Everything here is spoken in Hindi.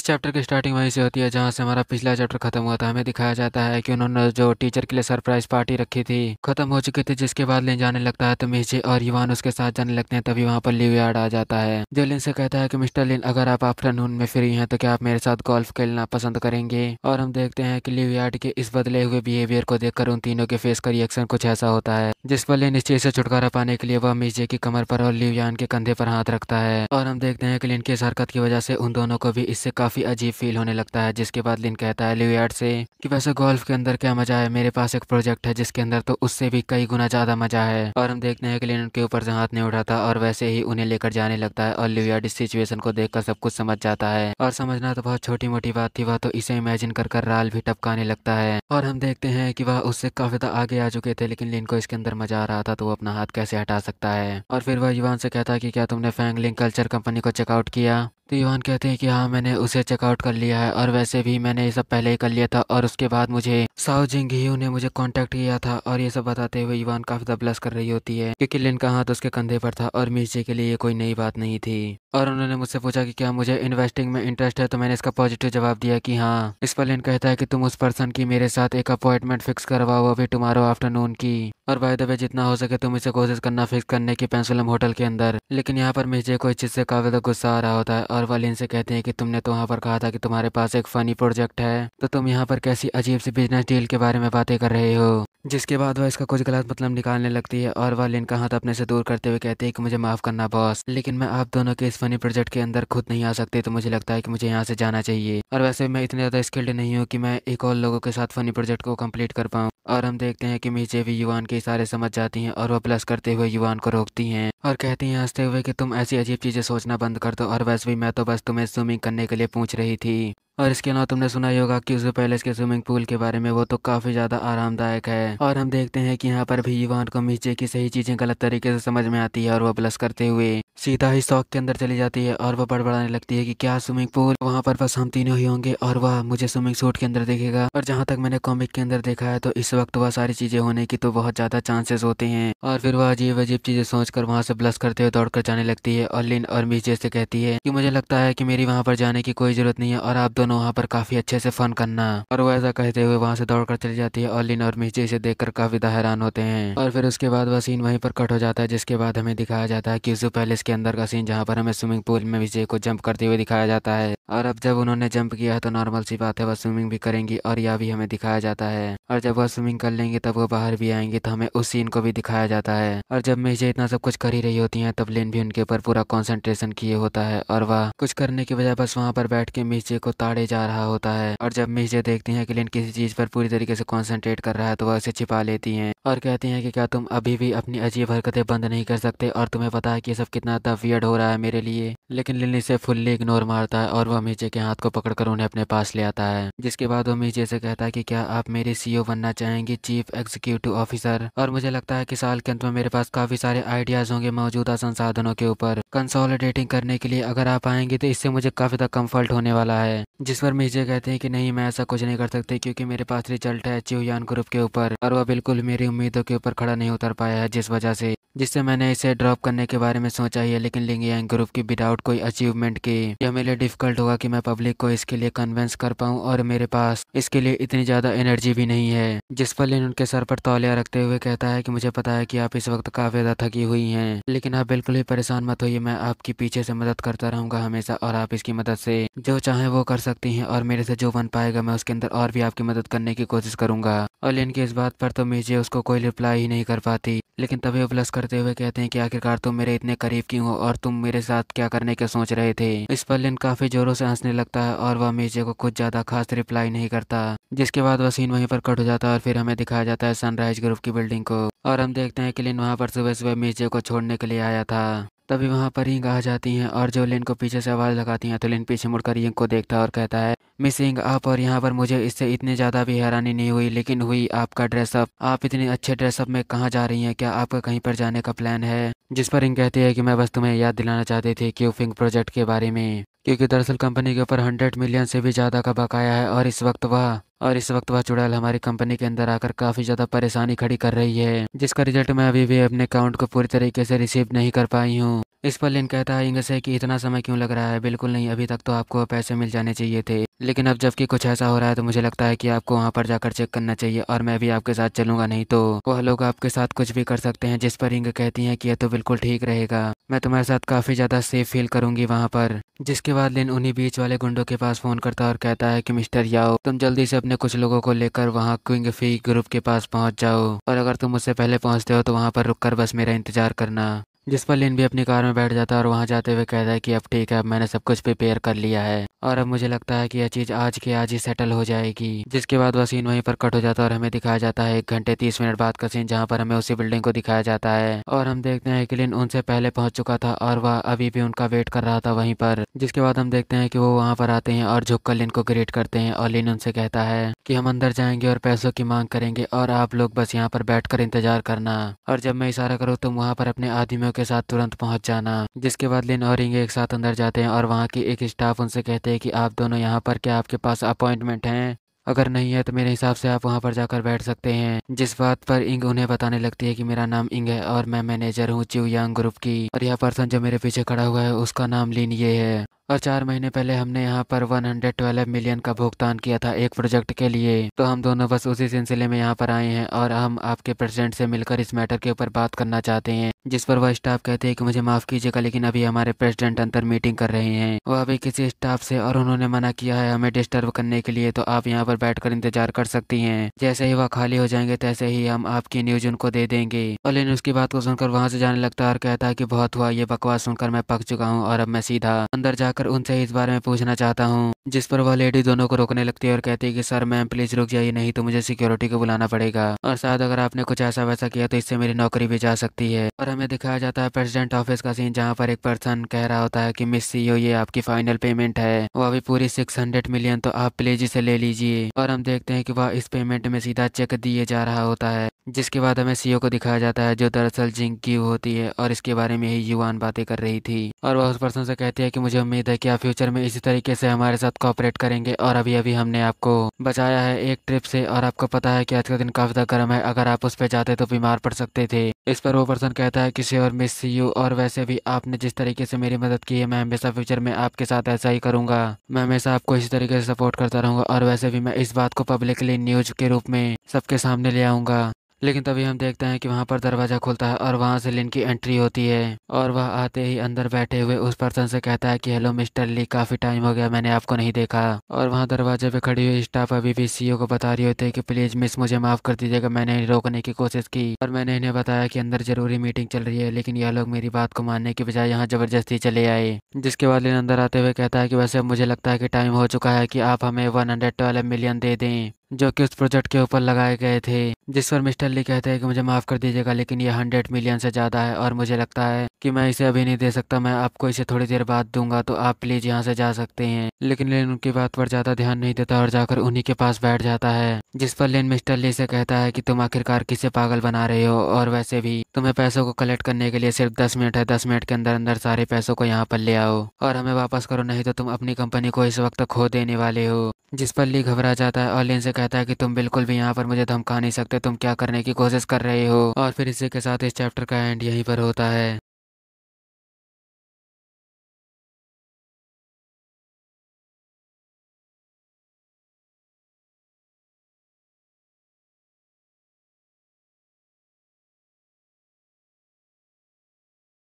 इस चैप्टर की स्टार्टिंग वहीं से होती है जहाँ से हमारा पिछला चैप्टर खत्म हुआ था हमें दिखाया जाता है कि उन्होंने जो टीचर के लिए सरप्राइज पार्टी रखी थी खत्म हो चुकी थी जिसके बाद लिन जाने लगता है तो मिर्जे और युवान उसके साथ जाने लगते हैं तभी वहाँ पर लिवियार्ड आ जाता है जो लिन से कहता है की मिस्टर लिन अगर आप आफ्टरनून में फ्री है तो क्या आप मेरे साथ गोल्फ खेलना पसंद करेंगे और हम देखते हैं लिव यार्ड के इस बदले हुए बिहेवियर को देखकर उन तीनों के फेस का रिएक्शन कुछ ऐसा होता है जिस पर लिन इस चीज से छुटकारा पाने के लिए वह मिर्जे की कमर पर और लिवियान के कंधे पर हाथ रखता है और हम देखते हैं की लिन की इस हरकत की वजह से उन दोनों को भी इससे काफी काफ़ी अजीब फील होने लगता है जिसके बाद लिन कहता है लिवियार्ड से कि वैसे गोल्फ के अंदर क्या मज़ा है मेरे पास एक प्रोजेक्ट है जिसके अंदर तो उससे भी कई गुना ज़्यादा मज़ा है और हम देखते हैं कि लिन उनके ऊपर से हाथ नहीं उठाता और वैसे ही उन्हें लेकर जाने लगता है और लिवियार्ड इस सिचुएशन को देखकर सब कुछ समझ जाता है और समझना तो बहुत छोटी मोटी बात थी वह तो इसे इमेजिन कर कर राल भी टपकाने लगता है और हम देखते हैं कि वह उससे काफ़ी आगे आ चुके थे लेकिन लिन को इसके अंदर मजा आ रहा था तो वो अपना हाथ कैसे हटा सकता है और फिर वह युवान से कहता है कि क्या तुमने फैंग कल्चर कंपनी को चेकआउट किया तो युवान कहते हैं कि हाँ मैंने उसे चेकआउट कर लिया है और वैसे भी मैंने ये सब पहले ही कर लिया था और उसके बाद मुझे साउ जिंग ही ने मुझे कांटेक्ट किया था और ये सब बताते हुए युवान काफी दबलस कर रही होती है क्योंकि लिन का हाथ उसके कंधे पर था और मिर्ची के लिए ये कोई नई बात नहीं थी और उन्होंने मुझसे पूछा कि क्या मुझे इन्वेस्टिंग में इंटरेस्ट है तो मैंने इसका पॉजिटिव जवाब दिया कि हाँ इस पर लिन कहता है कि तुम उस पर्सन की मेरे साथ एक अपॉइंटमेंट फिक्स करवाओ अभी टुमारो आफ्टरनून की और बाय द वे जितना हो सके तुम इसे कोशिश करना फिक्स करने की पेंसुलम होटल के अंदर लेकिन यहाँ पर मिर्जे को इस चीज से काफी गुस्सा आ रहा होता है और और वाले इनसे से कहते हैं कि तुमने तो वहाँ पर कहा था कि तुम्हारे पास एक फ़नी प्रोजेक्ट है तो तुम यहाँ पर कैसी अजीब सी बिजनेस डील के बारे में बातें कर रहे हो जिसके बाद वह इसका कुछ गलत मतलब निकालने लगती है और वह लिन का हाथ अपने से दूर करते हुए कहती है कि मुझे माफ़ करना बॉस लेकिन मैं आप दोनों के इस फनी प्रोजेक्ट के अंदर खुद नहीं आ सकती तो मुझे लगता है कि मुझे यहाँ से जाना चाहिए और वैसे मैं इतने ज़्यादा स्किल्ड नहीं हूँ कि मैं एक और लोगों के साथ फनी प्रोजेक्ट को कम्प्लीट कर पाऊँ और हम देखते हैं कि मीचे भी युवान के इशारे समझ जाती हैं और वह प्लस करते हुए युवान को रोकती हैं और कहती हैं हंसते हुए कि तुम ऐसी अजीब चीज़ें सोचना बंद कर दो और वैसे भी मैं तो बस तुम्हें स्विमिंग करने के लिए पूछ रही थी और इसके अलावा तुमने सुना ही होगा क्यूजो पैलेस के स्विमिंग पूल के बारे में वो तो काफ़ी ज़्यादा आरामदायक है और हम देखते हैं कि यहाँ पर भी युवान को मीचे की सही चीज़ें गलत तरीके से समझ में आती है और वो ब्लस करते हुए सीधा ही शौक के अंदर चली जाती है और वह बड़बड़ाने लगती है कि क्या स्विमिंग पूल वहाँ पर बस हम तीनों ही होंगे और वह मुझे स्विमिंग सूट के अंदर देखेगा और जहाँ तक मैंने कॉमिक के अंदर देखा है तो इस वक्त वह सारी चीज़ें होने की तो बहुत ज़्यादा चांसेस होते हैं और फिर वह अजीब अजीब चीज़ें सोच कर वहाँ से ब्लस करते हुए दौड़ जाने लगती है और लिन और मीचे से कहती है कि मुझे लगता है कि मेरी वहाँ पर जाने की कोई जरूरत नहीं है और आप दोनों दोनों वहाँ पर काफी अच्छे से फन करना और वो ऐसा कहते हुए वहाँ से दौड़ कर चली जाती है ऑलिन और मिर्ची इसे देखकर काफी हैरान होते हैं और फिर उसके बाद वह सीन वहीं पर कट हो जाता है जिसके बाद हमें दिखाया जाता है क्यूजू पैलेस के अंदर का सीन जहाँ पर हमें स्विमिंग पूल में विजय को जंप करते हुए दिखाया जाता है और अब जब उन्होंने जंप किया है तो नॉर्मल सी बात है वह स्विमिंग भी करेंगी और यह भी हमें दिखाया जाता है और जब वह स्विमिंग कर लेंगे तब वो बाहर भी आएंगे तो हमें उस सीन को भी दिखाया जाता है और जब मिर्जे इतना सब कुछ कर ही रही होती है तब लेन भी उनके ऊपर पूरा कॉन्सेंट्रेशन किए होता है और वह कुछ करने के बजाय बस वहाँ पर बैठ के मिर्जे को ताड़ काटे जा रहा होता है और जब मिर्जे देखती है क्लिन किसी चीज पर पूरी तरीके से कॉन्सेंट्रेट कर रहा है तो वह उसे छिपा लेती है और कहती है की क्या तुम अभी भी अपनी अजीब हरकतें बंद नहीं कर सकते और तुम्हें पता है की सब कितना तफियड हो रहा है मेरे लिए लेकिन लिन इसे फुल्ली इग्नोर मारता है और वह मिर्जे के हाथ को पकड़कर उन्हें अपने पास ले आता है जिसके बाद वो मिर्जे से कहता है कि क्या आप मेरे सीईओ e बनना चाहेंगी चीफ एग्जीक्यूटिव ऑफिसर और मुझे लगता है कि साल के अंत में मेरे पास काफी सारे आइडियाज होंगे मौजूदा संसाधनों के ऊपर कंसोलिडेटिंग करने के लिए अगर आप आएंगे तो इससे मुझे काफी ज्यादा कम्फर्ट होने वाला है जिस पर मिर्जा कहते हैं कि नहीं मैं ऐसा कुछ नहीं कर सकते क्योंकि मेरे पास रिजल्ट है चिवयान ग्रुप के ऊपर और वह बिल्कुल मेरी उम्मीदों के ऊपर खड़ा नहीं उतर पाया है जिस वजह से जिससे मैंने इसे ड्रॉप करने के बारे में सोचा ही है लेकिन लिंग यांग ग्रुप की विदाउट कोई अचीवमेंट की यह मेरे लिए डिफिकल्ट होगा कि मैं पब्लिक को इसके लिए कन्वेंस कर पाऊं और मेरे पास इसके लिए इतनी ज़्यादा एनर्जी भी नहीं है जिस पर लिन उनके सर पर तौलिया रखते हुए कहता है कि मुझे पता है कि आप इस वक्त काफ़ी ज़्यादा थकी हुई है लेकिन आप बिल्कुल ही परेशान मत होइए मैं आपकी पीछे से मदद करता रहूंगा हमेशा और आप इसकी मदद से जो चाहे वो कर सकती है और मेरे से जो बन पाएगा मैं उसके अंदर और भी आपकी मदद करने की कोशिश करूंगा और लिन की इस बात पर तो मीजिए उसको कोई रिप्लाई ही नहीं कर पाती लेकिन तभी वो प्लस करते हुए कहते हैं कि आखिरकार तुम मेरे इतने करीब क्यों हो और तुम मेरे साथ क्या करने के सोच रहे थे इस पर लिन काफी जोरों से हंसने लगता है और वह मिर्जे को कुछ ज्यादा खास रिप्लाई नहीं करता जिसके बाद वह सीन वहीं पर कट हो जाता है और फिर हमें दिखाया जाता है सनराइज ग्रुप की बिल्डिंग को और हम देखते हैं कि लिन वहाँ पर सुबह सुबह मिर्जे को छोड़ने के लिए आया था तभी वहाँ पर रिंग आ जाती हैं और जो लिन को पीछे से आवाज़ लगाती हैं तो लिन पीछे मुड़कर रिंग को देखता है और कहता है मिस आप और यहाँ पर मुझे इससे इतने ज़्यादा भी हैरानी नहीं हुई लेकिन हुई आपका ड्रेसअप आप इतने अच्छे ड्रेसअप में कहाँ जा रही हैं क्या आपका कहीं पर जाने का प्लान है जिस पर रिंग कहती है कि मैं बस तुम्हें याद दिलाना चाहती थी क्यूफिंग प्रोजेक्ट के बारे में क्योंकि दरअसल कंपनी के ऊपर हंड्रेड मिलियन से भी ज़्यादा का बकाया है और इस वक्त वह और इस वक्त वह चुड़ैल हमारी कंपनी के अंदर आकर काफ़ी ज़्यादा परेशानी खड़ी कर रही है जिसका रिजल्ट मैं अभी भी अपने अकाउंट को पूरी तरीके से रिसीव नहीं कर पाई हूँ इस पर लिन कहता है इंग से कि इतना समय क्यों लग रहा है बिल्कुल नहीं अभी तक तो आपको पैसे मिल जाने चाहिए थे लेकिन अब जबकि कुछ ऐसा हो रहा है तो मुझे लगता है कि आपको वहाँ पर जाकर चेक करना चाहिए और मैं भी आपके साथ चलूंगा नहीं तो वह लोग आपके साथ कुछ भी कर सकते हैं जिस पर इंग कहती हैं कि यह तो बिल्कुल ठीक रहेगा मैं तुम्हारे साथ काफ़ी ज़्यादा सेफ फील करूंगी वहाँ पर जिसके बाद लिन उन्हीं बीच वाले गुंडों के पास फ़ोन करता और कहता है कि मिस्टर याओ तुम जल्दी से अपने कुछ लोगों को लेकर वहाँ क्विंग फी ग्रुप के पास पहुँच जाओ और अगर तुम मुझसे पहले पहुँचते हो तो वहाँ पर रुक बस मेरा इंतजार करना जिस पर लिन भी अपनी कार में बैठ जाता है और वहाँ जाते हुए कहता है कि अब ठीक है अब मैंने सब कुछ प्रिपेयर कर लिया है और अब मुझे लगता है कि यह चीज़ आज के आज ही सेटल हो जाएगी जिसके बाद वह सीन वहीं पर कट हो जाता है और हमें दिखाया जाता है एक घंटे तीस मिनट बाद का सीन जहाँ पर हमें उसी बिल्डिंग को दिखाया जाता है और हम देखते हैं कि लिन उनसे पहले पहुंच चुका था और वह अभी भी उनका वेट कर रहा था वहीं पर जिसके बाद हम देखते हैं कि वो वहाँ पर आते हैं और झुक कर लिन को ग्रेट करते हैं और लिन उनसे कहता है कि हम अंदर जाएंगे और पैसों की मांग करेंगे और आप लोग बस यहाँ पर बैठ इंतजार करना और जब मैं इशारा करूँ तुम वहाँ पर अपने आदमियों के साथ तुरंत पहुंच जाना जिसके बाद लिन और रिंग एक साथ अंदर जाते हैं और वहाँ की एक स्टाफ उनसे कहते हैं कि आप दोनों यहाँ पर क्या आपके पास अपॉइंटमेंट हैं अगर नहीं है तो मेरे हिसाब से आप वहाँ पर जाकर बैठ सकते हैं जिस बात पर इंग उन्हें बताने लगती है कि मेरा नाम इंग है और मैं मैनेजर हूँ चिव यांग ग्रुप की और यह पर्सन जो मेरे पीछे खड़ा हुआ है उसका नाम लिन ये है और चार महीने पहले हमने यहाँ पर 112 मिलियन का भुगतान किया था एक प्रोजेक्ट के लिए तो हम दोनों बस उसी सिलसिले में यहाँ पर आए हैं और हम आपके प्रेसिडेंट से मिलकर इस मैटर के ऊपर बात करना चाहते हैं जिस पर वह स्टाफ कहते हैं कि मुझे माफ़ कीजिएगा लेकिन अभी हमारे प्रेसिडेंट अंतर मीटिंग कर रहे हैं वह अभी किसी स्टाफ से और उन्होंने मना किया है हमें डिस्टर्ब करने के लिए तो आप यहाँ पर बैठ इंतजार कर सकती है जैसे ही वह खाली हो जाएंगे तैसे ही हम आपकी न्यूज उनको दे देंगे और लेकिन उसकी बात को सुनकर वहाँ से जाने लगता है और कहता है की बहुत हुआ ये बकवास सुनकर मैं पक चुका हूँ और अब मैं सीधा अंदर जाकर जाकर उनसे इस बारे में पूछना चाहता हूँ जिस पर वह लेडी दोनों को रोकने लगती है और कहती है कि सर मैम प्लीज रुक जाइए नहीं तो मुझे सिक्योरिटी को बुलाना पड़ेगा और शायद अगर आपने कुछ ऐसा वैसा किया तो इससे मेरी नौकरी भी जा सकती है और हमें दिखाया जाता है प्रेसिडेंट ऑफिस का सीन जहाँ पर एक पर्सन कह रहा होता है की मिस सीईओ ये आपकी फाइनल पेमेंट है वो अभी पूरी सिक्स हंड्रेड मिलियन तो आप प्लीज इसे ले लीजिए और हम देखते हैं की वह इस पेमेंट में सीधा चेक दिए जा रहा होता है जिसके बाद हमें सीओ को दिखाया जाता है जो दरअसल जिंक की होती है और इसके बारे में ही युवान बातें कर रही थी और वह उस पर्सन से कहती है कि मुझे उम्मीद है कि आप फ्यूचर में इसी तरीके से हमारे साथ कॉपरेट करेंगे और अभी अभी हमने आपको बचाया है एक ट्रिप से और आपको पता है कि आज का दिन काफी ज्यादा गर्म है अगर आप उस पर जाते तो बीमार पड़ सकते थे इस पर वो पर्सन कहता है किसी और मिस सी यू और वैसे भी आपने जिस तरीके से मेरी मदद की है मैं हमेशा फ्यूचर में आपके साथ ऐसा ही करूंगा मैं हमेशा आपको इसी तरीके से सपोर्ट करता रहूंगा और वैसे भी मैं इस बात को पब्लिकली न्यूज के रूप में सबके सामने ले आऊंगा लेकिन तभी हम देखते हैं कि वहाँ पर दरवाज़ा खुलता है और वहाँ से लिन की एंट्री होती है और वह आते ही अंदर बैठे हुए उस पर्सन से कहता है कि हेलो मिस्टर ली काफ़ी टाइम हो गया मैंने आपको नहीं देखा और वहाँ दरवाजे पे खड़ी हुई स्टाफ अभी भी सीईओ को बता रही होती है कि प्लीज़ मिस मुझे माफ़ कर दीजिएगा मैंने इन्हें रोकने की कोशिश की और मैंने इन्हें बताया कि अंदर ज़रूरी मीटिंग चल रही है लेकिन यह लोग मेरी बात को मानने की बजाय यहाँ ज़बरदस्ती चले आए जिसके बाद लिन अंदर आते हुए कहता है कि वैसे मुझे लगता है कि टाइम हो चुका है कि आप हमें वन मिलियन दे दें जो कि उस प्रोजेक्ट के ऊपर लगाए गए थे जिस पर मिस्टर ली कहते हैं कि मुझे माफ़ कर दीजिएगा लेकिन ये हंड्रेड मिलियन से ज़्यादा है और मुझे लगता है कि मैं इसे अभी नहीं दे सकता मैं आपको इसे थोड़ी देर बाद दूंगा तो आप प्लीज़ यहाँ से जा सकते हैं लेकिन लेन उनकी बात पर ज़्यादा ध्यान नहीं देता और जाकर उन्हीं के पास बैठ जाता है जिस पर लेन मिस्टर ली से कहता है कि तुम आखिरकार किसे पागल बना रहे हो और वैसे भी तुम्हें पैसों को कलेक्ट करने के लिए सिर्फ दस मिनट है दस मिनट के अंदर अंदर सारे पैसों को यहाँ पर ले आओ और हमें वापस करो नहीं तो तुम अपनी कंपनी को इस वक्त खो देने वाले हो जिस पर ली घबरा जाता है और लेन से कहता है कि तुम बिल्कुल भी यहाँ पर मुझे धमका नहीं सकते तुम क्या करने की कोशिश कर रहे हो और फिर इसी के साथ इस चैप्टर का एंड यहीं पर होता है